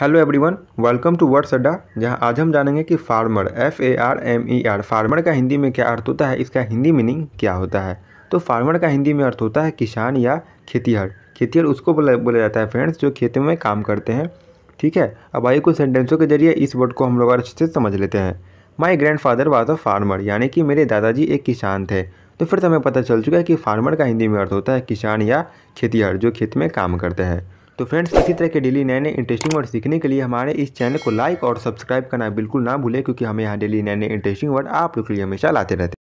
hello everyone welcome to words Adda जहां आज हम जानेंगे कि farmer F A R M E R farmer का हिंदी में क्या अर्थ होता है इसका हिंदी मीनिंग क्या होता है तो फार्मर का हिंदी में अर्थ होता है किसान या खेतीहर खेतीहर उसको बोला बोला जाता है फ्रेंड्स जो खेतों में काम करते हैं ठीक है अब आइए कुछ सेंटेंसों के जरिए इस वर्ड को हम लोग अच्छे से समझ लेते हैं my grandfather was a farmer यानी कि मेरे दादाजी एक किसान थे तो फिर से हमें पता चल चुका है कि फार्मर का हिंदी में अर्थ होता है किसान या खेतीहर जो खेत में काम करते हैं तो फ्रेंड्स इसी तरह के डेली नए नए इंटरेस्टिंग वर्ड सीखने के लिए हमारे इस चैनल को लाइक और सब्सक्राइब करना बिल्कुल ना भूलें क्योंकि हमें यहाँ डेली नए नए इंटरेस्टिंग वर्ड आप लोग के लिए हमेशा लाते रहते हैं